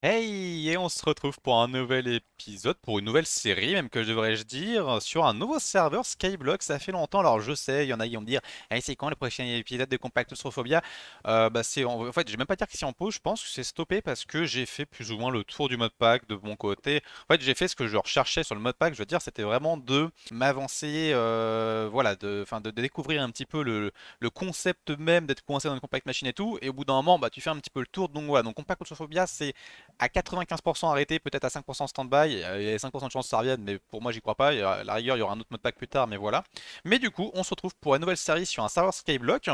Hey, et on se retrouve pour un nouvel épisode, pour une nouvelle série même que je devrais-je dire, sur un nouveau serveur Skyblock, ça fait longtemps, alors je sais, il y en a qui vont me dire « Hey, c'est quand le prochain épisode de Compact Austrophobia euh, bah, c'est en... fait, je même pas dire que c'est en pause, je pense que c'est stoppé parce que j'ai fait plus ou moins le tour du modpack de mon côté. En fait, j'ai fait ce que je recherchais sur le modpack, je veux dire, c'était vraiment de m'avancer, euh, voilà, de, enfin, de, découvrir un petit peu le, le concept même d'être coincé dans une compact machine et tout, et au bout d'un moment, bah, tu fais un petit peu le tour, donc voilà, donc Compact Austrophobia, c'est à 95% arrêté, peut-être à 5% stand-by. Il y a 5% de chance que ça revienne, mais pour moi, j'y crois pas. À la rigueur, il y aura un autre mode pack plus tard, mais voilà. Mais du coup, on se retrouve pour une nouvelle série sur un serveur Skyblock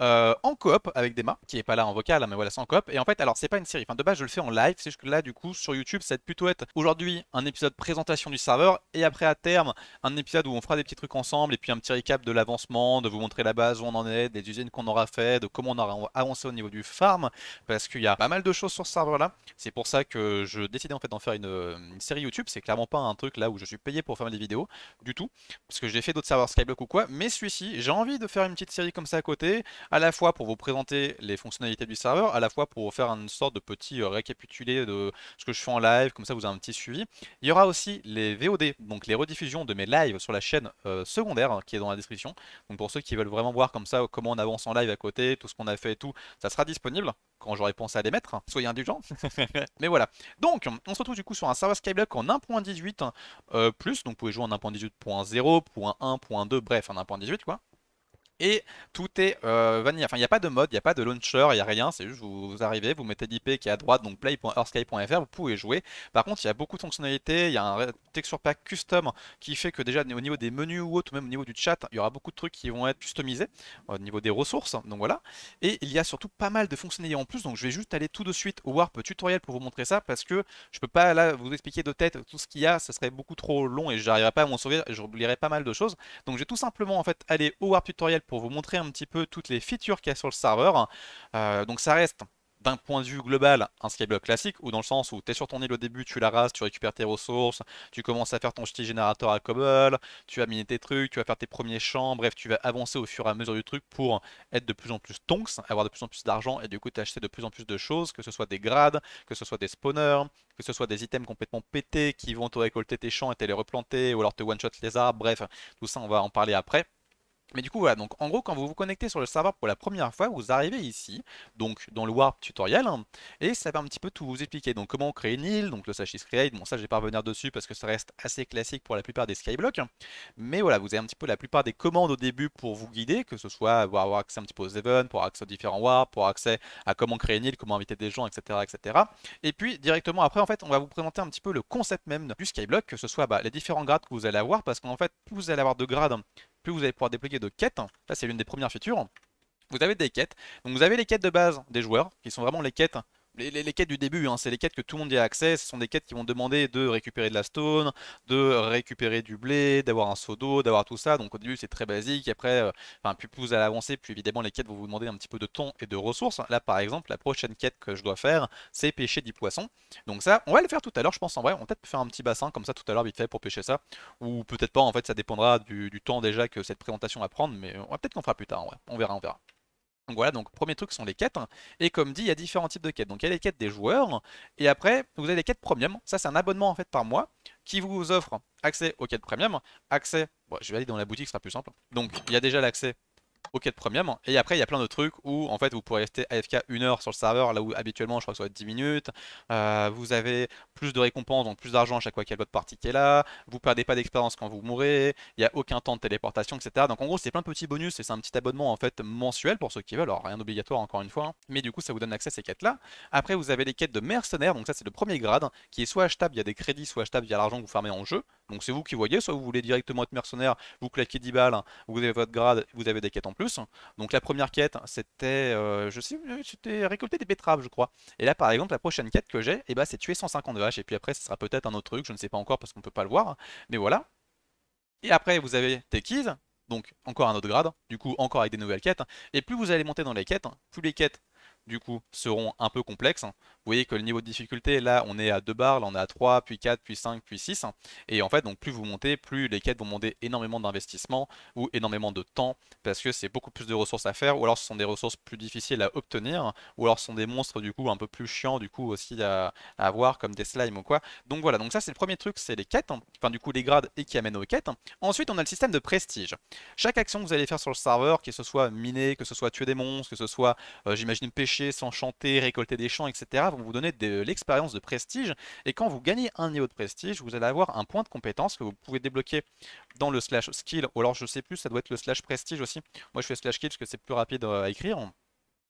euh, en coop avec Dema, qui est pas là en vocal, hein, mais voilà, c'est en coop. Et en fait, alors, c'est pas une série. Enfin, de base, je le fais en live. C'est juste que là, du coup, sur YouTube, ça va plutôt être aujourd'hui un épisode présentation du serveur et après, à terme, un épisode où on fera des petits trucs ensemble et puis un petit récap de l'avancement, de vous montrer la base où on en est, des usines qu'on aura fait, de comment on aura avancé au niveau du farm, parce qu'il y a pas mal de choses sur ce serveur là. C'est pour ça que je décidais en fait d'en faire euh, une, série YouTube. C'est clairement pas un truc là où je suis payé pour faire des vidéos du tout, parce que j'ai fait d'autres serveurs Skyblock ou quoi. Mais celui-ci, j'ai envie de faire une petite série comme ça à côté, à la fois pour vous présenter les fonctionnalités du serveur, à la fois pour faire une sorte de petit euh, récapitulé de ce que je fais en live, comme ça vous avez un petit suivi. Il y aura aussi les VOD, donc les rediffusions de mes lives sur la chaîne euh, secondaire hein, qui est dans la description. Donc pour ceux qui veulent vraiment voir comme ça comment on avance en live à côté, tout ce qu'on a fait et tout, ça sera disponible quand j'aurais pensé à les mettre. Hein. Soyez indulgents. Mais voilà. Donc, on se retrouve du coup sur un serveur Skyblock en 1.18 euh, plus. Donc, vous pouvez jouer en 1.18.0, .1, bref, en 1.18 quoi et tout est euh, Enfin, il n'y a pas de mode, il n'y a pas de launcher, il n'y a rien. C'est juste vous, arrivez, vous mettez l'IP qui est à droite, donc play.earthsky.fr, vous pouvez jouer. Par contre, il y a beaucoup de fonctionnalités. Il y a un texture pack custom qui fait que déjà au niveau des menus ou autres, même au niveau du chat, il y aura beaucoup de trucs qui vont être customisés euh, au niveau des ressources. Donc voilà. Et il y a surtout pas mal de fonctionnalités en plus. Donc je vais juste aller tout de suite au Warp tutoriel pour vous montrer ça parce que je peux pas là vous expliquer de tête tout ce qu'il y a. ce serait beaucoup trop long et n'arriverai pas à m'en souvenir. J'oublierai pas mal de choses. Donc je vais tout simplement en fait aller au Warp tutoriel pour vous montrer un petit peu toutes les features qu'il y a sur le serveur. Euh, donc ça reste d'un point de vue global un skyblock classique, ou dans le sens où tu es sur ton île au début, tu la rases, tu récupères tes ressources, tu commences à faire ton petit générateur à cobble, tu vas miner tes trucs, tu vas faire tes premiers champs, bref, tu vas avancer au fur et à mesure du truc pour être de plus en plus tonks, avoir de plus en plus d'argent et du coup t'acheter de plus en plus de choses, que ce soit des grades, que ce soit des spawners, que ce soit des items complètement pétés qui vont te récolter tes champs et te les replanter, ou alors te one-shot les arbres, bref, tout ça on va en parler après. Mais du coup, voilà, donc en gros, quand vous vous connectez sur le serveur pour la première fois, vous arrivez ici, donc dans le Warp tutoriel, hein, et ça va un petit peu tout vous expliquer. Donc comment créer une île, donc le Sashis Create, bon ça je vais pas revenir dessus parce que ça reste assez classique pour la plupart des Skyblocks, hein. mais voilà, vous avez un petit peu la plupart des commandes au début pour vous guider, que ce soit avoir accès un petit peu aux events, pour avoir accès aux différents warps, pour avoir accès à comment créer une île, comment inviter des gens, etc. etc. Et puis directement après, en fait, on va vous présenter un petit peu le concept même du Skyblock, que ce soit bah, les différents grades que vous allez avoir, parce qu'en fait, vous allez avoir deux grades, hein, plus vous allez pouvoir déployer de quêtes. Hein. Ça, c'est l'une des premières features. Vous avez des quêtes. Donc, vous avez les quêtes de base des joueurs, qui sont vraiment les quêtes les, quêtes du début, hein, c'est les quêtes que tout le monde y a accès, ce sont des quêtes qui vont demander de récupérer de la stone, de récupérer du blé, d'avoir un seau d'eau, d'avoir tout ça, donc au début c'est très basique, après, euh, plus vous allez avancer, plus évidemment les quêtes vont vous demander un petit peu de temps et de ressources. Là par exemple, la prochaine quête que je dois faire, c'est pêcher du poissons, donc ça, on va le faire tout à l'heure, je pense en vrai, on peut peut-être faire un petit bassin comme ça tout à l'heure vite fait pour pêcher ça, ou peut-être pas, en fait ça dépendra du, temps déjà que cette présentation va prendre, mais on peut-être qu'on fera plus tard, on verra, on verra. Donc voilà, donc premier truc sont les quêtes. Hein. Et comme dit, il y a différents types de quêtes. Donc il y a les quêtes des joueurs. Et après, vous avez les quêtes premium. Ça, c'est un abonnement en fait par mois qui vous offre accès aux quêtes premium. Accès, bon, je vais aller dans la boutique, ce sera plus simple. Donc il y a déjà l'accès quête premium. Et après, il y a plein de trucs où en fait vous pourrez rester AFK une heure sur le serveur, là où habituellement je crois que ça va être 10 minutes. Euh, vous avez plus de récompenses, donc plus d'argent à chaque fois qu'il y a votre partie qui est là. Vous perdez pas d'expérience quand vous mourrez. Il n'y a aucun temps de téléportation, etc. Donc en gros, c'est plein de petits bonus et c'est un petit abonnement en fait mensuel pour ceux qui veulent. Alors rien d'obligatoire encore une fois, hein. mais du coup, ça vous donne accès à ces quêtes là. Après, vous avez les quêtes de mercenaires, donc ça c'est le premier grade qui est soit achetable via des crédits, soit achetable via l'argent que vous fermez en jeu. Donc c'est vous qui voyez, soit vous voulez directement être mercenaire, vous claquez 10 balles, vous avez votre grade, vous avez des quêtes en plus. Donc la première quête, c'était, euh, je sais, euh, c'était récolter des betteraves, je crois. Et là, par exemple, la prochaine quête que j'ai, eh ben, c'est tuer 150 vaches. Et puis après, ce sera peut-être un autre truc, je ne sais pas encore parce qu'on ne peut pas le voir. Mais voilà. Et après, vous avez tes donc encore un autre grade, du coup encore avec des nouvelles quêtes. Et plus vous allez monter dans les quêtes, plus les quêtes du coup seront un peu complexes, vous voyez que le niveau de difficulté, là on est à 2 barres, là on est à 3, puis 4, puis 5, puis 6. Hein. Et en fait, donc plus vous montez, plus les quêtes vont demander énormément d'investissement ou énormément de temps, parce que c'est beaucoup plus de ressources à faire, ou alors ce sont des ressources plus difficiles à obtenir, ou alors ce sont des monstres du coup un peu plus chiants du coup aussi à, avoir, comme des slimes ou quoi. Donc voilà, donc ça c'est le premier truc, c'est les quêtes, hein. enfin du coup les grades et qui amènent aux quêtes. Hein. Ensuite, on a le système de prestige. Chaque action que vous allez faire sur le serveur, que ce soit miner, que ce soit tuer des monstres, que ce soit, euh, j'imagine, pêcher, s'enchanter, récolter des champs, etc., vous donner de l'expérience de prestige. Et quand vous gagnez un niveau de prestige, vous allez avoir un point de compétence que vous pouvez débloquer dans le slash skill. Ou alors, je sais plus, ça doit être le slash prestige aussi. Moi, je fais slash skill parce que c'est plus rapide euh, à écrire.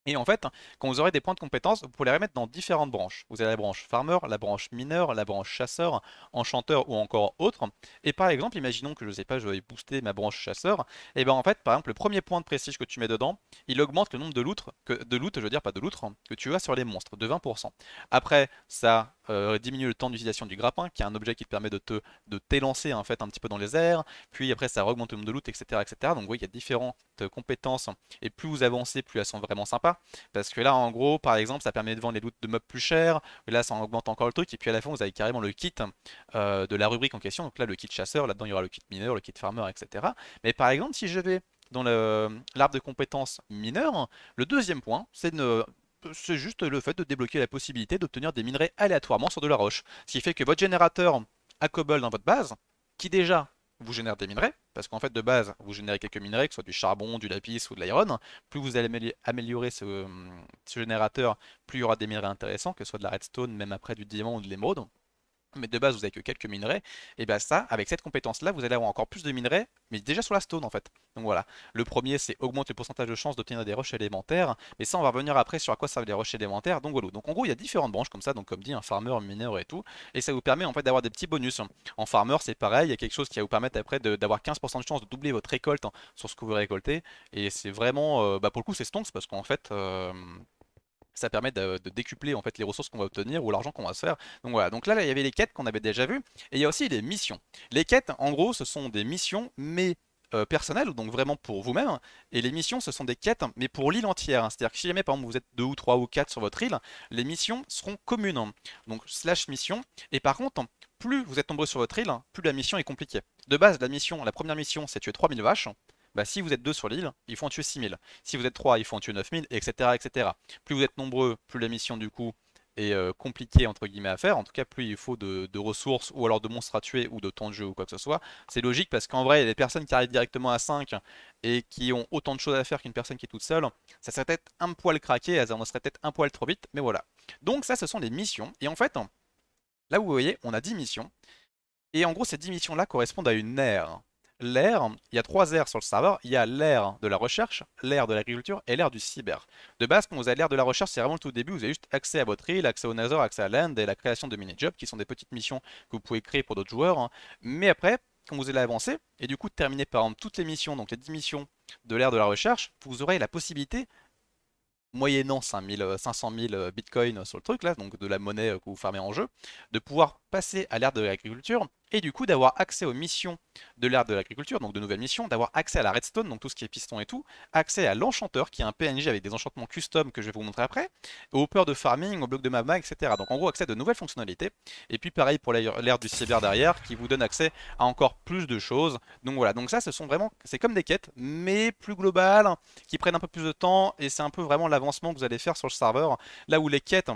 Et en fait, quand vous aurez des points de compétences, vous pouvez les remettre dans différentes branches. Vous avez la branche farmer, la branche mineur, la branche chasseur, enchanteur ou encore autre. Et par exemple, imaginons que je ne sais pas, je vais booster ma branche chasseur. Et eh bien en fait, par exemple, le premier point de prestige que tu mets dedans, il augmente le nombre de loutres que, de je veux dire pas de loot, hein, que tu as sur les monstres de 20%. Après, ça euh, diminuer le temps d'utilisation du grappin, qui est un objet qui te permet de te de t'élancer en fait un petit peu dans les airs, puis après ça augmente le nombre de loot, etc. etc. Donc vous il y a différentes compétences, et plus vous avancez, plus elles sont vraiment sympas, parce que là en gros, par exemple, ça permet de vendre les loot de mobs plus chers, là ça augmente encore le truc, et puis à la fin vous avez carrément le kit euh, de la rubrique en question, donc là le kit chasseur, là-dedans il y aura le kit mineur, le kit farmer, etc. Mais par exemple, si je vais dans l'arbre de compétences mineures le deuxième point, c'est de c'est juste le fait de débloquer la possibilité d'obtenir des minerais aléatoirement sur de la roche. Ce qui fait que votre générateur à cobble dans votre base, qui déjà vous génère des minerais, parce qu'en fait de base vous générez quelques minerais, que ce soit du charbon, du lapis ou de l'iron, plus vous allez améliorer ce, générateur, plus il y aura des minerais intéressants, que ce soit de la redstone, même après du diamant ou de l'émeraude mais de base vous avez que quelques minerais, et bien ça, avec cette compétence là, vous allez avoir encore plus de minerais, mais déjà sur la stone en fait. Donc voilà, le premier c'est augmente le pourcentage de chance d'obtenir des roches élémentaires, mais ça on va revenir après sur à quoi servent les roches élémentaires, donc voilà. Donc en gros il y a différentes branches comme ça, donc comme dit un farmer, mineur et tout, et ça vous permet en fait d'avoir des petits bonus. En farmer c'est pareil, il y a quelque chose qui va vous permettre après d'avoir 15% de chance de doubler votre récolte hein, sur ce que vous récoltez, et c'est vraiment, euh, bah pour le coup c'est stonks parce qu'en fait... Euh, ça permet de, décupler en fait les ressources qu'on va obtenir ou l'argent qu'on va se faire. Donc voilà, donc là, il y avait les quêtes qu'on avait déjà vues, et il y a aussi les missions. Les quêtes, en gros, ce sont des missions, mais euh, personnelles, donc vraiment pour vous-même, et les missions, ce sont des quêtes, mais pour l'île entière. Hein. C'est-à-dire que si jamais, par exemple, vous êtes deux ou trois ou quatre sur votre île, les missions seront communes, donc slash mission, et par contre, plus vous êtes nombreux sur votre île, plus la mission est compliquée. De base, la mission, la première mission, c'est tuer 3000 vaches, bah, si vous êtes 2 sur l'île, il faut en tuer 6000. Si vous êtes 3, il faut en tuer 9000, etc., etc. Plus vous êtes nombreux, plus la mission du coup est euh, compliquée entre guillemets à faire. En tout cas, plus il faut de, ressources ou alors de monstres à tuer ou de temps de jeu ou quoi que ce soit. C'est logique parce qu'en vrai, il y a des personnes qui arrivent directement à 5 et qui ont autant de choses à faire qu'une personne qui est toute seule. Ça serait peut-être un poil craqué, on en serait peut-être un poil trop vite, mais voilà. Donc ça, ce sont les missions. Et en fait, là où vous voyez, on a 10 missions. Et en gros, ces 10 missions-là correspondent à une ère. L'air, il y a trois aires sur le serveur. Il y a l'ère de la recherche, l'ère de l'agriculture et l'ère du cyber. De base, quand vous avez l'ère de la recherche, c'est vraiment le tout début. Vous avez juste accès à votre île, accès au Nether, accès à l'End et la création de mini-jobs qui sont des petites missions que vous pouvez créer pour d'autres joueurs. Hein. Mais après, quand vous allez avancer et du coup terminer par exemple toutes les missions, donc les 10 missions de l'ère de la recherche, vous aurez la possibilité moyennant 500 000 euh, euh, bitcoins sur le truc, là, donc de la monnaie euh, que vous fermez en jeu, de pouvoir passer à l'ère de l'agriculture et du coup d'avoir accès aux missions de l'ère de l'agriculture, donc de nouvelles missions, d'avoir accès à la redstone, donc tout ce qui est piston et tout, accès à l'enchanteur, qui est un PNJ avec des enchantements custom que je vais vous montrer après, au peur de farming, au bloc de magma, etc. Donc en gros, accès à de nouvelles fonctionnalités, et puis pareil pour l'ère du cyber derrière, qui vous donne accès à encore plus de choses. Donc voilà, donc ça, ce sont vraiment, c'est comme des quêtes, mais plus globales, qui prennent un peu plus de temps, et c'est un peu vraiment l'avancement que vous allez faire sur le serveur, là où les quêtes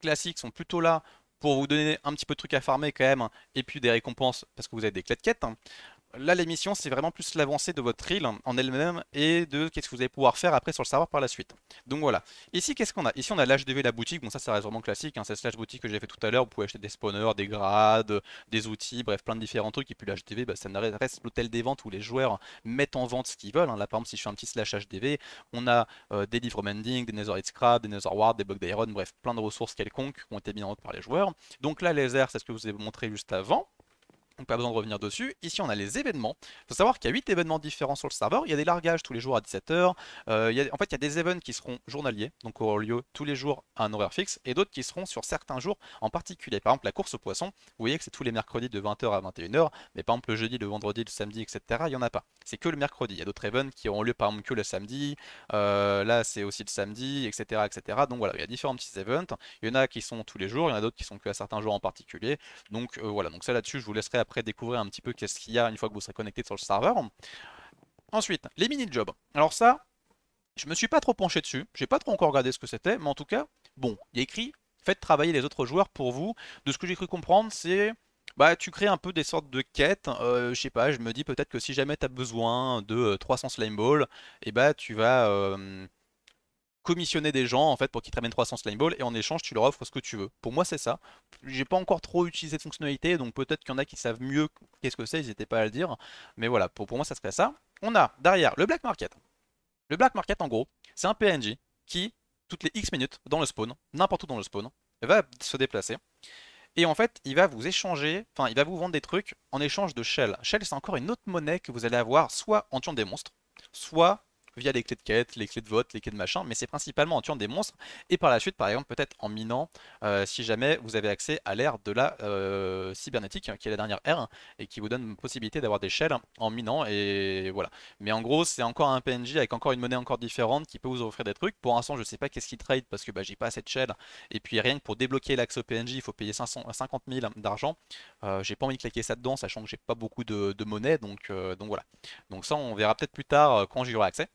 classiques sont plutôt là pour vous donner un petit peu de trucs à farmer quand même, hein, et puis des récompenses parce que vous avez des clés de quête. Hein, Là, l'émission, c'est vraiment plus l'avancée de votre île en elle-même et de qu'est-ce que vous allez pouvoir faire après sur le serveur par la suite. Donc voilà. Ici, qu'est-ce qu'on a Ici, on a l'HDV, la boutique. Bon, ça, ça reste vraiment classique. Hein. C'est slash boutique que j'ai fait tout à l'heure. Vous pouvez acheter des spawners, des grades, des outils, bref, plein de différents trucs. Et puis l'HDV, bah, ça reste l'hôtel des ventes où les joueurs mettent en vente ce qu'ils veulent. Hein. Là, par exemple, si je fais un petit slash HDV, on a euh, des livres mending, des Netherite Scrap, des Nether Ward, des Bugs d'Iron, bref, plein de ressources quelconques qui ont été mises en vente par les joueurs. Donc là, les airs, c'est ce que je vous ai montré juste avant donc pas besoin de revenir dessus. Ici, on a les événements. Il faut savoir qu'il y a 8 événements différents sur le serveur. Il y a des largages tous les jours à 17h. Euh, en fait, il y a des events qui seront journaliers, donc auront lieu tous les jours à un horaire fixe, et d'autres qui seront sur certains jours en particulier. Par exemple, la course au poisson vous voyez que c'est tous les mercredis de 20h à 21h, mais par exemple le jeudi, le vendredi, le samedi, etc., il n'y en a pas. C'est que le mercredi. Il y a d'autres events qui auront lieu par exemple que le samedi. Euh, là, c'est aussi le samedi, etc., etc. Donc voilà, il y a différents petits events. Il y en a qui sont tous les jours, il y en a d'autres qui sont que à certains jours en particulier. Donc euh, voilà, donc ça là-dessus, je vous laisserai découvrir un petit peu qu'est-ce qu'il y a une fois que vous serez connecté sur le serveur. Ensuite, les mini-jobs. Alors ça, je me suis pas trop penché dessus, j'ai pas trop encore regardé ce que c'était, mais en tout cas, bon, il y écrit faites travailler les autres joueurs pour vous. De ce que j'ai cru comprendre, c'est bah tu crées un peu des sortes de quêtes. Euh, je sais pas, je me dis peut-être que si jamais tu as besoin de 300 euh, slime balls, et eh bah tu vas euh, commissionner des gens en fait pour qu'ils te ramènent 300 slime ball et en échange tu leur offres ce que tu veux. Pour moi c'est ça. J'ai pas encore trop utilisé de fonctionnalité donc peut-être qu'il y en a qui savent mieux qu'est-ce que c'est, ils pas à le dire. Mais voilà, pour, moi ça serait ça. On a derrière le black market. Le black market en gros c'est un PNJ qui toutes les X minutes dans le spawn, n'importe où dans le spawn, va se déplacer. Et en fait, il va vous échanger, enfin, il va vous vendre des trucs en échange de Shell. Shell, c'est encore une autre monnaie que vous allez avoir soit en tuant des monstres, soit via les clés de quête, les clés de vote, les clés de machin, mais c'est principalement en tuant des monstres et par la suite, par exemple, peut-être en minant euh, si jamais vous avez accès à l'ère de la euh, cybernétique, hein, qui est la dernière ère et qui vous donne possibilité d'avoir des shells en minant et voilà. Mais en gros, c'est encore un PNJ avec encore une monnaie encore différente qui peut vous offrir des trucs. Pour l'instant, je sais pas qu'est-ce qu'il trade parce que bah, j'ai pas assez de shells, et puis rien que pour débloquer l'accès au PNJ, il faut payer 50 000 d'argent. Euh, j'ai pas envie de claquer ça dedans, sachant que j'ai pas beaucoup de, monnaie, donc, donc voilà. Donc ça, on verra peut-être plus tard quand j'y aurai accès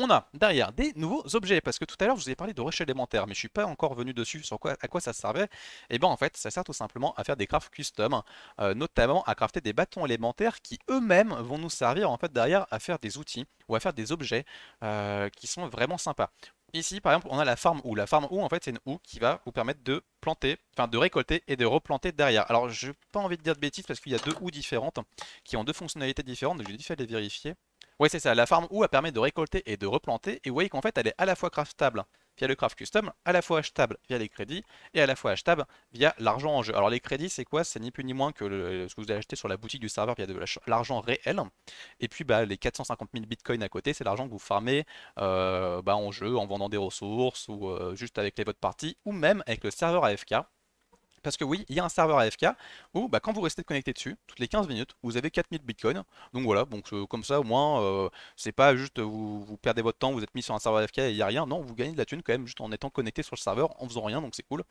on a derrière des nouveaux objets, parce que tout à l'heure je vous ai parlé de roches élémentaire, mais je ne suis pas encore venu dessus sur quoi, à quoi ça servait. Et eh bien en fait, ça sert tout simplement à faire des crafts custom, hein. euh, notamment à crafter des bâtons élémentaires qui eux-mêmes vont nous servir en fait derrière à faire des outils ou à faire des objets euh, qui sont vraiment sympas. Ici, par exemple, on a la farm ou. La farm ou, en fait, c'est une ou qui va vous permettre de planter, enfin de récolter et de replanter derrière. Alors, je n'ai pas envie de dire de bêtises parce qu'il y a deux ou différentes qui ont deux fonctionnalités différentes, donc j'ai dû aller les vérifier. Oui c'est ça. La farm où elle permet de récolter et de replanter. Et vous voyez qu'en fait, elle est à la fois craftable via le craft custom, à la fois achetable via les crédits et à la fois achetable via l'argent en jeu. Alors les crédits, c'est quoi C'est ni plus ni moins que ce que vous allez acheter sur la boutique du serveur via de l'argent réel. Et puis bah, les 450 000 bitcoins à côté, c'est l'argent que vous farmez euh, bah, en jeu, en vendant des ressources ou euh, juste avec les votes parties ou même avec le serveur AFK. Parce que oui, il y a un serveur AFK où bah, quand vous restez connecté dessus, toutes les 15 minutes, vous avez 4000 bitcoins. Donc voilà, donc euh, comme ça au moins, euh, c'est pas juste vous, vous, perdez votre temps, vous êtes mis sur un serveur AFK et il n'y a rien. Non, vous gagnez de la thune quand même juste en étant connecté sur le serveur, en faisant rien, donc c'est cool.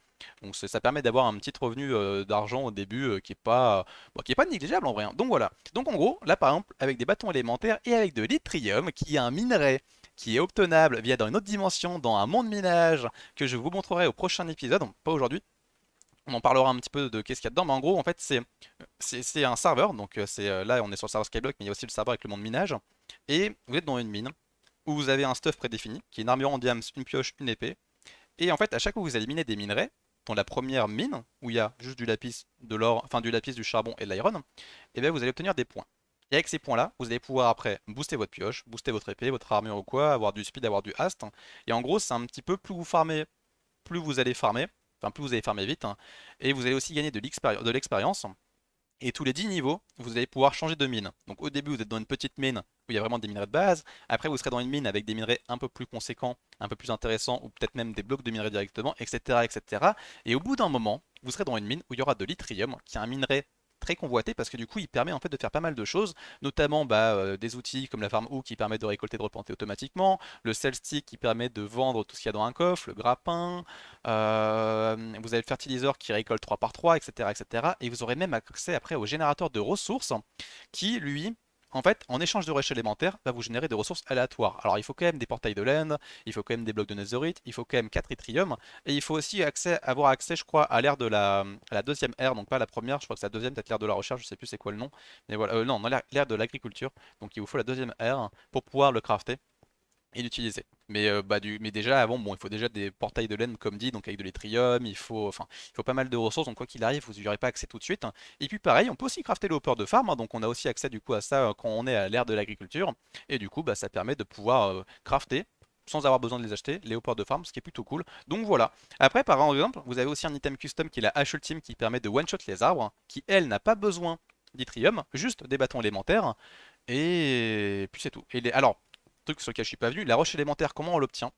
Donc ça permet d'avoir un petit revenu euh, d'argent au début qui est pas qui est pas négligeable en vrai. Hein. Donc voilà. Donc en gros, là par exemple, avec des bâtons élémentaires et avec de l'itrium, qui est un minerai qui est obtenable via dans une autre dimension, dans un monde minage, que je vous montrerai au prochain épisode, donc pas aujourd'hui, on en parlera un petit peu de qu'est-ce qu'il y a dedans, mais en gros, en fait, c'est un serveur. Donc euh, c'est euh, là, on est sur le serveur Skyblock, mais il y a aussi le serveur avec le monde minage. Et vous êtes dans une mine où vous avez un stuff prédéfini, qui est une armure en diams, une pioche, une épée. Et en fait, à chaque fois que vous allez miner des minerais, dans la première mine, où il y a juste du lapis, de l'or, enfin du lapis, du charbon et de l'iron, et eh bien vous allez obtenir des points. Et avec ces points-là, vous allez pouvoir après booster votre pioche, booster votre épée, votre armure ou quoi, avoir du speed, avoir du haste. Et en gros, c'est un petit peu plus vous farmez, plus vous allez farmer, Enfin, plus vous allez fermer vite. Hein, et vous allez aussi gagner de l'expérience. Et tous les 10 niveaux, vous allez pouvoir changer de mine. Donc au début, vous êtes dans une petite mine où il y a vraiment des minerais de base. Après, vous serez dans une mine avec des minerais un peu plus conséquents, un peu plus intéressants, ou peut-être même des blocs de minerais directement, etc. etc. Et au bout d'un moment, vous serez dans une mine où il y aura de l'yttrium, qui est un minerai très convoité parce que du coup il permet en fait de faire pas mal de choses, notamment bah, euh, des outils comme la ou qui permet de récolter de replanter automatiquement, le Sell Stick qui permet de vendre tout ce qu'il y a dans un coffre, le grappin, euh, vous avez le fertiliseur qui récolte 3 par 3, etc., etc. Et vous aurez même accès après au générateur de ressources qui lui en fait, en échange de rush élémentaire, va vous générer des ressources aléatoires. Alors, il faut quand même des portails de laine, il faut quand même des blocs de netherite, il faut quand même 4 yttrium, et il faut aussi avoir accès, je crois, à l'ère de la, deuxième ère, donc pas la première, je crois que c'est la deuxième, peut-être l'ère de la recherche, je sais plus c'est quoi le nom, mais voilà, euh, non, l'ère de l'agriculture, donc il vous faut la deuxième ère pour pouvoir le crafter et l'utiliser. Mais, euh, bah, du, mais déjà, avant, bon, il faut déjà des portails de laine, comme dit, donc avec de l'étrium, il faut, enfin, il faut pas mal de ressources, donc quoi qu'il arrive, vous aurez pas accès tout de suite. Et puis pareil, on peut aussi crafter les hoppers de farm, hein, donc on a aussi accès du coup à ça euh, quand on est à l'ère de l'agriculture. Et du coup, bah, ça permet de pouvoir euh, crafter sans avoir besoin de les acheter, les hoppers de farm, ce qui est plutôt cool. Donc voilà. Après, par exemple, vous avez aussi un item custom qui est la hache ultime qui permet de one-shot les arbres, hein, qui elle n'a pas besoin d'itrium, juste des bâtons élémentaires. Et puis c'est tout. Et Alors, truc sur lequel je suis pas venu, la roche élémentaire, comment on l'obtient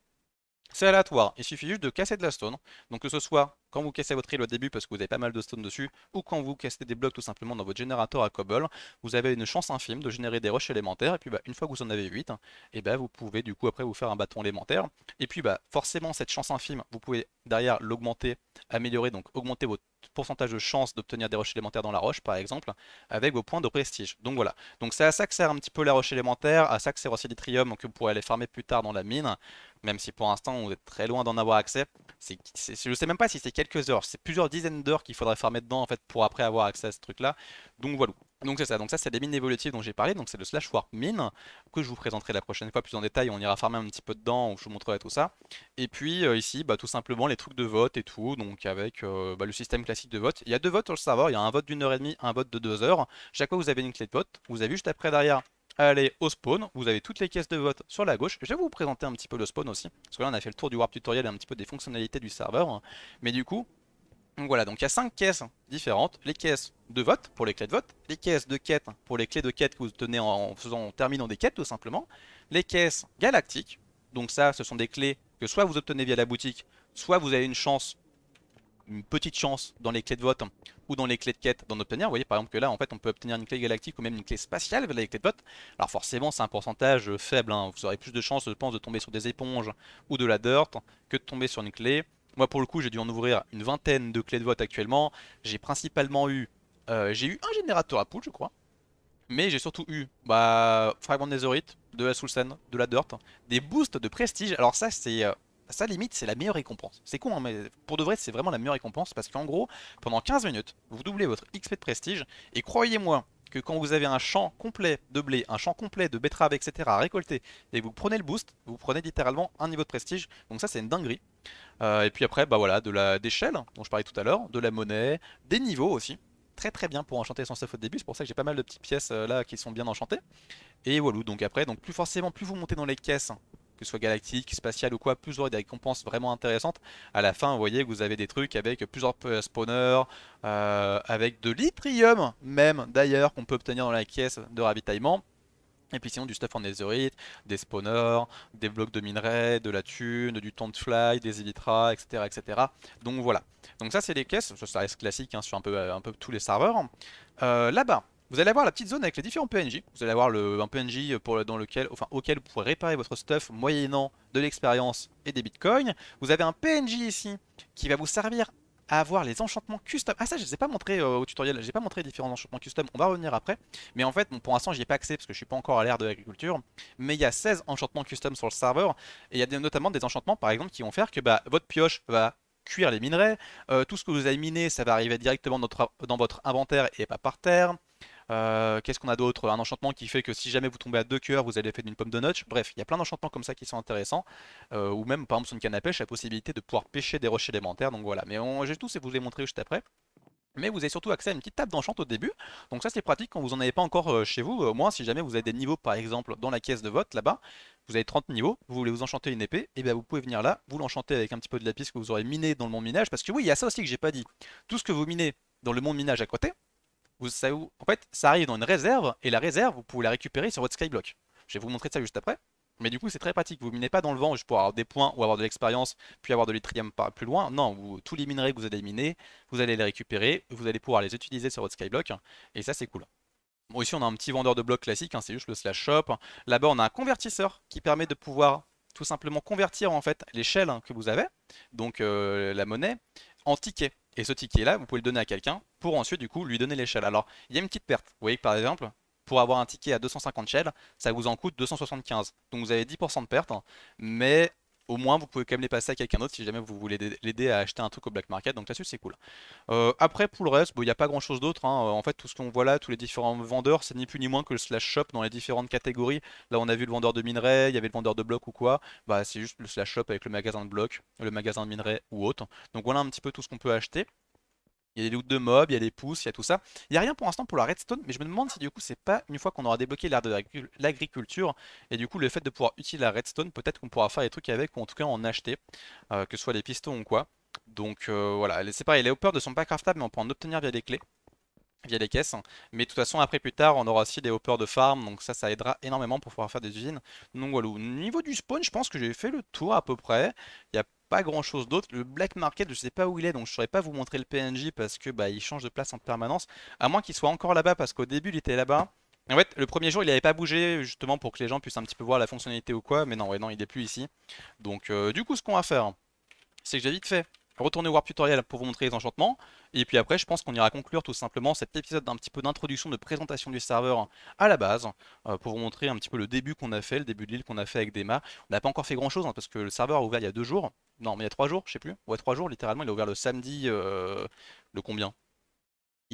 C'est aléatoire, il suffit juste de casser de la stone, donc que ce soit quand vous cassez votre île au début parce que vous avez pas mal de stones dessus, ou quand vous cassez des blocs tout simplement dans votre générateur à cobble, vous avez une chance infime de générer des roches élémentaires, et puis bah, une fois que vous en avez 8, et eh ben vous pouvez du coup après vous faire un bâton élémentaire, et puis bah, forcément cette chance infime, vous pouvez derrière l'augmenter, améliorer, donc augmenter votre pourcentage de chance d'obtenir des roches élémentaires dans la roche par exemple, avec vos points de prestige. Donc voilà, donc c'est à ça que sert un petit peu la roche élémentaire, à ça que sert aussi l'Itrium que vous pourrez aller farmer plus tard dans la mine, même si pour l'instant vous êtes très loin d'en avoir accès. Je ne je sais même pas si c'est heures. C'est plusieurs dizaines d'heures qu'il faudrait farmer dedans en fait pour après avoir accès à ce truc là. Donc voilà. Donc c'est ça, donc ça c'est des mines évolutives dont j'ai parlé, donc c'est le slash warp mine, que je vous présenterai la prochaine fois plus en détail, on ira farmer un petit peu dedans, où je vous montrerai tout ça. Et puis euh, ici, bah, tout simplement les trucs de vote et tout, donc avec euh, bah, le système classique de vote. Il y a deux votes sur le serveur, il y a un vote d'une heure et demie, un vote de deux heures. Chaque fois vous avez une clé de vote, vous avez juste après derrière allez au spawn, vous avez toutes les caisses de vote sur la gauche. Je vais vous présenter un petit peu le spawn aussi, parce que là on a fait le tour du warp tutoriel et un petit peu des fonctionnalités du serveur. Mais du coup, voilà, donc il y a cinq caisses différentes, les caisses de vote pour les clés de vote, les caisses de quête pour les clés de quête que vous tenez en, faisant, en terminant des quêtes tout simplement, les caisses galactiques, donc ça ce sont des clés que soit vous obtenez via la boutique, soit vous avez une chance une petite chance dans les clés de vote hein, ou dans les clés de quête d'en obtenir. Vous voyez par exemple que là en fait on peut obtenir une clé galactique ou même une clé spatiale avec les clés de vote. Alors forcément c'est un pourcentage euh, faible, hein. vous aurez plus de chances je pense de tomber sur des éponges ou de la dirt que de tomber sur une clé. Moi pour le coup j'ai dû en ouvrir une vingtaine de clés de vote actuellement. J'ai principalement eu, euh, j'ai eu un générateur à poule je crois. Mais j'ai surtout eu bah, Fragment de Netherite, de la Soulsen, de la Dirt, des boosts de prestige. Alors ça c'est euh, ça limite c'est la meilleure récompense. C'est con, hein, mais pour de vrai c'est vraiment la meilleure récompense parce qu'en gros, pendant 15 minutes, vous doublez votre XP de prestige et croyez-moi que quand vous avez un champ complet de blé, un champ complet de betteraves, etc. à récolter et que vous prenez le boost, vous prenez littéralement un niveau de prestige. Donc ça c'est une dinguerie. Euh, et puis après, bah voilà, de la d'échelle hein, dont je parlais tout à l'heure, de la monnaie, des niveaux aussi très très bien pour enchanter sans stuff au début, c'est pour ça que j'ai pas mal de petites pièces euh, là qui sont bien enchantées. Et voilà, donc après, donc plus forcément, plus vous montez dans les caisses, que ce soit galactique, spatial ou quoi, plus vous des récompenses vraiment intéressantes. À la fin, vous voyez que vous avez des trucs avec plusieurs euh, spawners, euh, avec de l'itrium même d'ailleurs qu'on peut obtenir dans la caisse de ravitaillement. Et puis sinon du stuff en netherite, des spawners, des blocs de minerais, de la thune, du temps de fly, des elytras, etc., etc. Donc voilà. Donc ça c'est des caisses, ça reste classique hein, sur un peu, euh, un peu tous les serveurs. Là-bas, vous allez avoir la petite zone avec les différents PNJ. Vous allez avoir un PNJ dans lequel, auquel vous pourrez réparer votre stuff moyennant de l'expérience et des bitcoins. Vous avez un PNJ ici qui va vous servir à avoir les enchantements custom. Ah ça je ne ai pas montré euh, au tutoriel, j'ai pas montré les différents enchantements custom, on va revenir après. Mais en fait, pour l'instant n'y ai pas accès parce que je suis pas encore à l'ère de l'agriculture. Mais il y a 16 enchantements custom sur le serveur. Et il y a notamment des enchantements par exemple qui vont faire que bah, votre pioche va cuire les minerais. Euh, tout ce que vous avez miné, ça va arriver directement dans votre inventaire et pas par terre. Euh, qu'est-ce qu'on a d'autre Un enchantement qui fait que si jamais vous tombez à deux cœurs, vous avez faire d'une pomme de notch. Bref, il y a plein d'enchantements comme ça qui sont intéressants. Euh, ou même, par exemple, sur une canne à pêche, la possibilité de pouvoir pêcher des rochers élémentaires. Donc voilà, mais on, j'ai tout, c'est vous les montrer juste après. Mais vous avez surtout accès à une petite table d'enchant au début, donc ça c'est pratique quand vous n'en avez pas encore euh, chez vous, au moins si jamais vous avez des niveaux par exemple dans la caisse de vote là-bas, vous avez 30 niveaux, vous voulez vous enchanter une épée, et eh bien vous pouvez venir là, vous l'enchanter avec un petit peu de la piste que vous aurez miné dans le monde minage, parce que oui il y a ça aussi que j'ai pas dit, tout ce que vous minez dans le monde minage à côté, vous, ça, en fait, ça arrive dans une réserve, et la réserve, vous pouvez la récupérer sur votre skyblock. Je vais vous montrer ça juste après. Mais du coup, c'est très pratique. Vous minez pas dans le vent juste pour avoir des points ou avoir de l'expérience, puis avoir de l'Itrium plus loin. Non, vous, tous les minerais que vous avez miner, vous allez les récupérer, vous allez pouvoir les utiliser sur votre skyblock, et ça, c'est cool. Bon, ici, on a un petit vendeur de blocs classique, hein, c'est juste le slash shop. Là-bas, on a un convertisseur qui permet de pouvoir tout simplement convertir en fait l'échelle que vous avez, donc euh, la monnaie, en tickets. Et ce ticket-là, vous pouvez le donner à quelqu'un pour ensuite, du coup, lui donner l'échelle. Alors, il y a une petite perte. Vous voyez que, par exemple, pour avoir un ticket à 250 shells, ça vous en coûte 275. Donc, vous avez 10% de perte. Mais au moins vous pouvez quand même les passer à quelqu'un d'autre si jamais vous voulez l'aider à acheter un truc au black market. Donc là-dessus, c'est cool. Euh, après, pour le reste, il n'y a pas grand-chose d'autre. Hein. Euh, en fait, tout ce qu'on voit là, tous les différents vendeurs, c'est ni plus ni moins que le slash shop dans les différentes catégories. Là, on a vu le vendeur de minerais, il y avait le vendeur de blocs ou quoi. Bah, c'est juste le slash shop avec le magasin de blocs, le magasin de minerais ou autre. Donc voilà un petit peu tout ce qu'on peut acheter. Il y a des loots de mobs, il y a des pousses, il y a tout ça. Il n'y a rien pour l'instant pour la redstone, mais je me demande si du coup c'est pas une fois qu'on aura débloqué l'art de l'agriculture et du coup le fait de pouvoir utiliser la redstone, peut-être qu'on pourra faire des trucs avec ou en tout cas en acheter, euh, que ce soit des pistons ou quoi. Donc euh, voilà, c'est pareil, les hoppers ne sont pas craftables mais on peut en obtenir via des clés, via des caisses. Mais de toute façon après plus tard on aura aussi des hoppers de farm, donc ça ça aidera énormément pour pouvoir faire des usines. Donc voilà, au niveau du spawn je pense que j'ai fait le tour à peu près. Il y pas grand chose d'autre. Le black market, je sais pas où il est, donc je saurais pas vous montrer le PNJ parce que bah il change de place en permanence. À moins qu'il soit encore là-bas parce qu'au début il était là-bas. En fait, le premier jour, il avait pas bougé justement pour que les gens puissent un petit peu voir la fonctionnalité ou quoi, mais non, ouais, non, il est plus ici. Donc, euh, du coup, ce qu'on va faire, c'est que j'ai vite fait retourner au Warp Tutorial pour vous montrer les enchantements. Et puis après, je pense qu'on ira conclure tout simplement cet épisode d'un petit peu d'introduction, de présentation du serveur à la base, euh, pour vous montrer un petit peu le début qu'on a fait, le début de l'île qu'on a fait avec Dema. On n'a pas encore fait grand chose, hein, parce que le serveur a ouvert il y a deux jours. Non, mais il y a trois jours, je sais plus. Ouais, trois jours, littéralement, il a ouvert le samedi, euh, le combien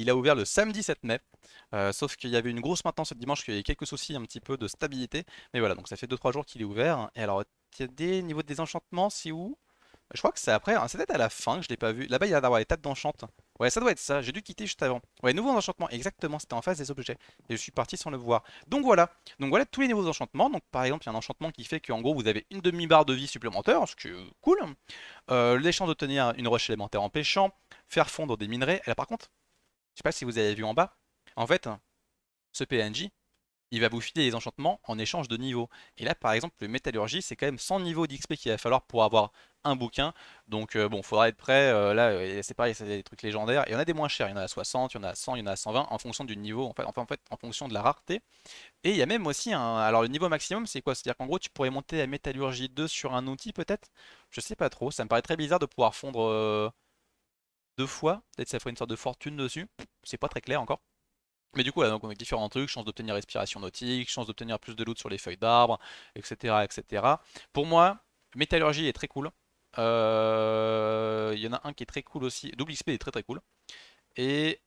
il a ouvert le samedi 7 mai, euh, sauf qu'il y avait une grosse maintenance ce dimanche, qu'il y quelques soucis un petit peu de stabilité. Mais voilà, donc ça fait 2-3 jours qu'il est ouvert. Et alors, des niveaux de enchantements, c'est où je crois que c'est après, hein, c'est peut-être à la fin que je l'ai pas vu. Là-bas, il y a des tas d'enchante. Ouais, ça doit être ça, j'ai dû quitter juste avant. Ouais, nouveau enchantement, exactement, c'était en face des objets. Et je suis parti sans le voir. Donc voilà, donc voilà tous les nouveaux enchantements, Donc par exemple, il y a un enchantement qui fait qu'en gros, vous avez une demi-barre de vie supplémentaire, ce qui est euh, cool. Euh, les chances tenir une roche élémentaire en pêchant, faire fondre des minerais. Et là par contre, je sais pas si vous avez vu en bas, en fait, ce PNJ, il va vous filer des enchantements en échange de niveaux. Et là, par exemple, le métallurgie, c'est quand même 100 niveaux d'XP qu'il va falloir pour avoir un bouquin. Donc bon, euh, bon, faudra être prêt. Euh, là, euh, c'est pareil, c'est des trucs légendaires. Il y en a des moins chers. Il y en a à 60, il y en a à 100, il y en a à 120, en fonction du niveau, en fait, en fait, en fonction de la rareté. Et il y a même aussi un. Alors, le niveau maximum, c'est quoi C'est-à-dire qu'en gros, tu pourrais monter la métallurgie 2 sur un outil, peut-être Je sais pas trop. Ça me paraît très bizarre de pouvoir fondre deux fois. Peut-être ça ferait une sorte de fortune dessus. C'est pas très clair encore. Mais du coup, là, donc, on a différents trucs, chance d'obtenir respiration nautique, chance d'obtenir plus de loot sur les feuilles d'arbres, etc., etc. Pour moi, métallurgie est très cool. Euh, il y en a un qui est très cool aussi. Double XP est très très cool. Et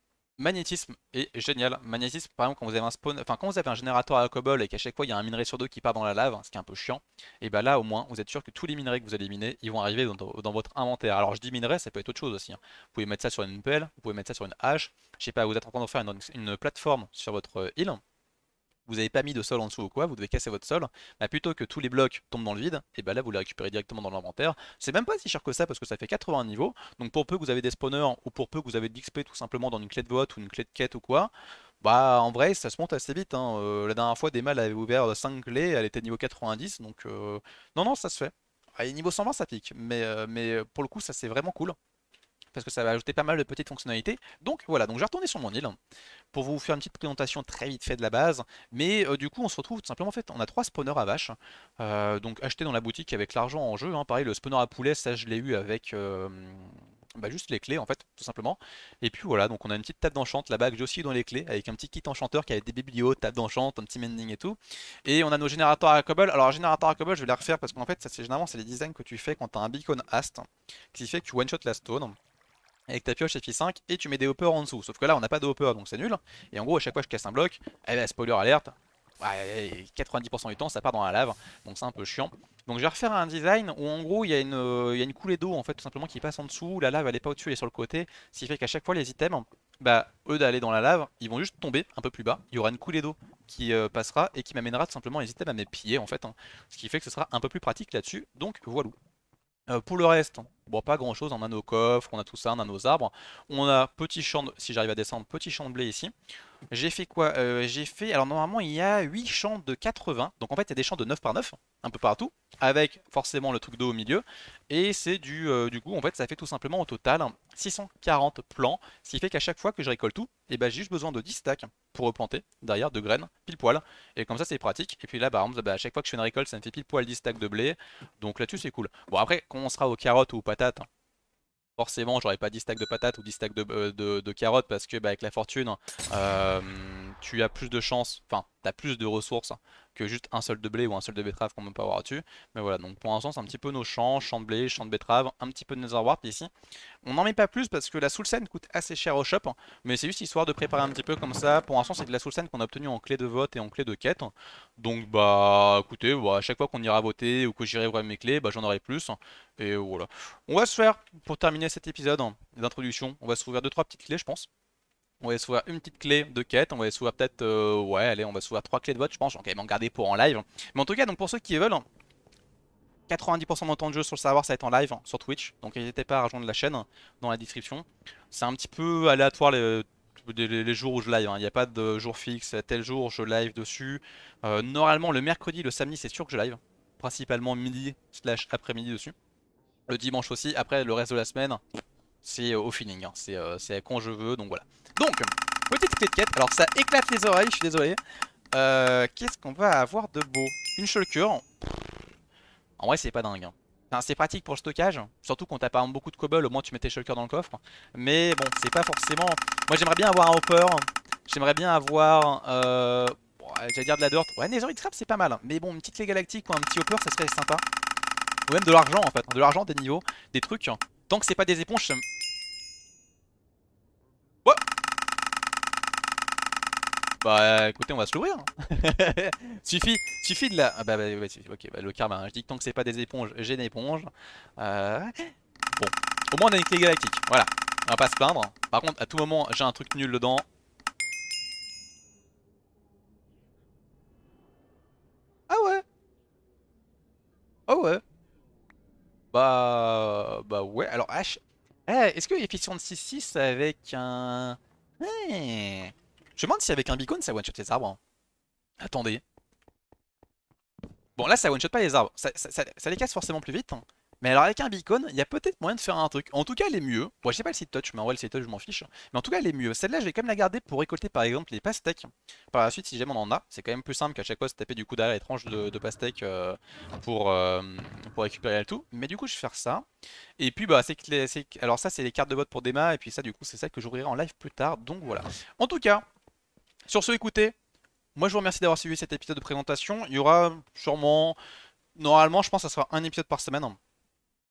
Magnétisme est génial. Magnétisme, par exemple, quand vous avez un spawn, enfin quand vous avez un générateur à cobble et qu'à chaque fois il y a un minerai sur deux qui part dans la lave, ce qui est un peu chiant, et eh bah ben là au moins vous êtes sûr que tous les minerais que vous allez miner, ils vont arriver dans, votre inventaire. Alors je dis minerais, ça peut être autre chose aussi. Hein. Vous pouvez mettre ça sur une pelle, vous pouvez mettre ça sur une hache. Je sais pas, vous êtes en train de faire une, une plateforme sur votre euh, île vous n'avez pas mis de sol en dessous ou quoi, vous devez casser votre sol, bah plutôt que tous les blocs tombent dans le vide, et bah là vous les récupérez directement dans l'inventaire. C'est même pas si cher que ça parce que ça fait 80 niveaux, donc pour peu que vous avez des spawners ou pour peu que vous avez de l'XP tout simplement dans une clé de vote ou une clé de quête ou quoi, bah en vrai ça se monte assez vite. Hein. Euh, la dernière fois mâles avait ouvert 5 clés, elle était niveau 90, donc euh, non non ça se fait. Et niveau 120 ça pique, mais, euh, mais pour le coup ça c'est vraiment cool parce que ça va ajouter pas mal de petites fonctionnalités. Donc voilà, donc je vais retourner sur mon île hein, pour vous faire une petite présentation très vite fait de la base. Mais euh, du coup, on se retrouve tout simplement en fait, on a trois spawners à vache, euh, donc achetés dans la boutique avec l'argent en jeu. Hein. Pareil, le spawner à poulet, ça je l'ai eu avec euh, bah, juste les clés en fait, tout simplement. Et puis voilà, donc on a une petite table d'enchante là-bas que j'ai aussi dans les clés, avec un petit kit enchanteur qui avait des biblios, table d'enchante, un petit mending et tout. Et on a nos générateurs à cobble. Alors générateur à cobble, je vais les refaire parce qu'en fait, ça c'est généralement c'est les designs que tu fais quand tu as un beacon ast, qui fait que tu one shot la stone avec ta pioche, ça 5, et tu mets des hoppers en dessous. Sauf que là, on n'a pas de hopper, donc c'est nul. Et en gros, à chaque fois que je casse un bloc, eh ben, spoiler alerte, 90% du temps, ça part dans la lave, donc c'est un peu chiant. Donc je vais refaire un design où en gros il y a une, euh, une coulée d'eau en fait tout simplement qui passe en dessous, la lave elle est pas au-dessus, elle est sur le côté, ce qui fait qu'à chaque fois les items, bah eux d'aller dans la lave, ils vont juste tomber un peu plus bas, il y aura une coulée d'eau qui euh, passera et qui m'amènera tout simplement les items à mes pieds en fait, hein. ce qui fait que ce sera un peu plus pratique là-dessus, donc voilà. Euh, pour le reste, bon, pas grand chose. On a nos coffres, on a tout ça, on a nos arbres. On a petit champ, si j'arrive à descendre, petit champ de blé ici. J'ai fait quoi euh, J'ai fait. Alors, normalement, il y a 8 champs de 80. Donc, en fait, il y a des champs de 9 par 9, un peu partout, avec forcément le truc d'eau au milieu. Et c'est du, euh, du coup, en fait, ça fait tout simplement au total 640 plants. Ce qui fait qu'à chaque fois que je récolte tout, et eh ben, j'ai juste besoin de 10 stacks pour replanter derrière de graines pile poil. Et comme ça, c'est pratique. Et puis là, par bah, à chaque fois que je fais une récolte, ça me fait pile poil 10 stacks de blé. Donc là-dessus, c'est cool. Bon, après, quand on sera aux carottes ou aux patates, forcément, j'aurais pas 10 stacks de patates ou 10 stacks euh, de, carottes parce que bah, avec la fortune, euh, tu as plus de chances, enfin, tu as plus de ressources hein, que juste un seul de blé ou un seul de betterave qu'on peut avoir dessus. Mais voilà, donc pour l'instant, c'est un petit peu nos champs, champs de blé, champs de betterave, un petit peu de nether wart ici. On n'en met pas plus parce que la soul scène coûte assez cher au shop, hein. mais c'est juste histoire de préparer un petit peu comme ça. Pour l'instant, c'est de la soul scène qu'on a obtenue en clé de vote et en clé de quête. Donc bah écoutez, bah, à chaque fois qu'on ira voter ou que j'irai voir mes clés, bah, j'en aurai plus. Et voilà. On va se faire, pour terminer cet épisode d'introduction, on va se trouver 2-3 petites clés, je pense. On va s'ouvrir une petite clé de quête. On va s'ouvrir peut-être. Euh, ouais, allez, on va s'ouvrir trois clés de vote, je pense. j'en vais quand même en garder pour en live. Mais en tout cas, donc pour ceux qui veulent. 90% de mon temps de jeu sur le serveur ça va être en live hein, sur Twitch donc n'hésitez pas à rejoindre la chaîne hein, dans la description c'est un petit peu aléatoire les, jours où je live, hein. il n'y a pas de jour fixe, tel jour je live dessus euh, normalement le mercredi, le samedi c'est sûr que je live principalement midi slash après-midi dessus le dimanche aussi, après le reste de la semaine c'est euh, au feeling, hein. euh, c'est quand je veux, donc voilà. Donc, petite quête, alors ça éclate les oreilles, je suis désolé. Euh, qu'est-ce qu'on va avoir de beau Une shulker. En vrai, c'est pas dingue. Hein. c'est pratique pour le stockage, surtout quand t'as pas beaucoup de cobble, au moins tu mets tes shulkers dans le coffre. Mais bon, c'est pas forcément... Moi j'aimerais bien avoir un hopper, j'aimerais bien avoir... Euh... J'allais dire de la dirt. Ouais, Netherite Trap c'est pas mal, mais bon, une petite clé Galactique ou un petit hopper, ça serait sympa. Ou même de l'argent en fait, de l'argent, des niveaux, des trucs Tant que c'est pas des éponges, bah écoutez, on va se l'ouvrir. Hein. suffit, suffit de la... Ah bah, bah ok, bah, le karma, hein. je dis que tant que c'est pas des éponges, j'ai une éponge. Euh, bon, au moins on a une clé galactique, voilà. On va pas se plaindre. Par contre, à tout moment, j'ai un truc nul dedans. Ah ouais Ah ouais bah, bah ouais. Alors H, eh, est-ce que de 6 avec un... Eh, je me demande si avec un beacon ça one-shot les arbres. Hein. Attendez. Bon là ça one-shot pas les arbres, ça, ça les casse forcément plus vite. Hein. Mais alors avec un beacon, il y a peut-être moyen de faire un truc. En tout cas, elle est mieux. Moi, bon, je sais pas le site touch, mais en vrai, le site touch, je m'en fiche. Mais en tout cas, elle est mieux. Celle-là, je vais quand même la garder pour récolter par exemple les pastèques. Par la suite, si jamais on en a, c'est quand même plus simple qu'à chaque fois se taper du coup derrière les tranches de, de pastèques euh, pour, euh, pour récupérer le tout. Mais du coup, je vais faire ça. Et puis, bah, c'est que les, alors ça, c'est les cartes de vote pour Dema. Et puis, ça, du coup, c'est ça que j'ouvrirai en live plus tard. Donc voilà. En tout cas, sur ce, écoutez. Moi, je vous remercie d'avoir suivi cet épisode de présentation. Il y aura sûrement. Normalement, je pense ça sera un épisode par semaine.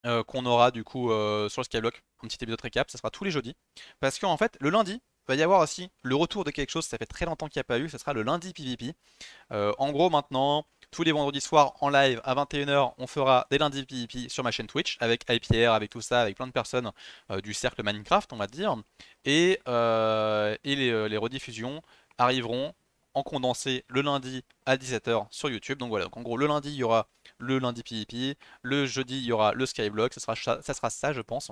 Euh, qu'on aura du coup euh, sur le Skyblock, un petit épisode récap, ça sera tous les jeudis. Parce qu'en fait, le lundi, va y avoir aussi le retour de quelque chose, ça fait très longtemps qu'il n'y a pas eu, ça sera le lundi PvP. Euh, en gros, maintenant, tous les vendredis soirs en live à 21h, on fera des lundis PvP sur ma chaîne Twitch, avec IPR, avec tout ça, avec plein de personnes du cercle Minecraft, on va dire. Et, et les, les rediffusions arriveront en condensé le lundi à 17h sur YouTube. Donc voilà, donc en gros, le lundi, il y aura le lundi PIP, le jeudi il y aura le Skyblock, ça sera, ça, sera ça je pense.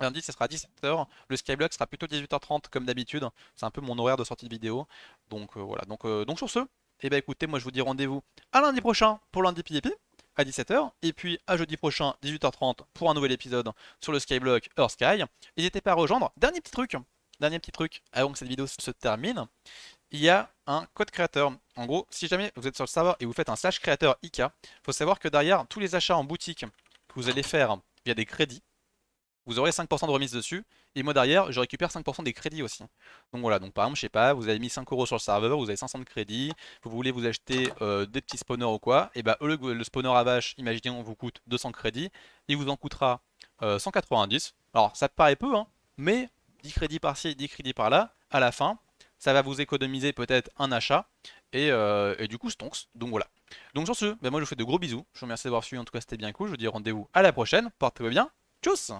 Lundi, ce sera 17h. Le Skyblock sera plutôt 18h30 comme d'habitude. C'est un peu mon horaire de sortie de vidéo. Donc euh, voilà. Donc, euh, donc sur ce, eh ben, écoutez, moi je vous dis rendez-vous à lundi prochain pour lundi PIP à 17h. Et puis à jeudi prochain, 18h30 pour un nouvel épisode sur le Skyblock Earth Sky. N'hésitez pas à rejoindre. Dernier petit truc. Dernier petit truc avant que cette vidéo se termine il y a un code créateur. En gros, si jamais vous êtes sur le serveur et vous faites un slash créateur IK, il faut savoir que derrière tous les achats en boutique que vous allez faire via des crédits, vous aurez 5% de remise dessus. Et moi derrière, je récupère 5% des crédits aussi. Donc voilà, donc par exemple, je sais pas, vous avez mis 5 euros sur le serveur, vous avez 500 de crédits, vous voulez vous acheter euh, des petits spawners ou quoi, et bah le, le spawner à vache, imaginons, vous coûte 200 crédits, il vous en coûtera 190. Euh, Alors ça paraît peu, hein, mais 10 crédits par-ci, 10 crédits par-là, à la fin, ça va vous économiser peut-être un achat, euh, et, du coup stonks, donc voilà. Donc sur ce, ben, moi je vous fais de gros bisous, je vous remercie d'avoir suivi, en tout cas c'était bien cool, je vous dis rendez-vous à la prochaine, portez-vous bien, tchuss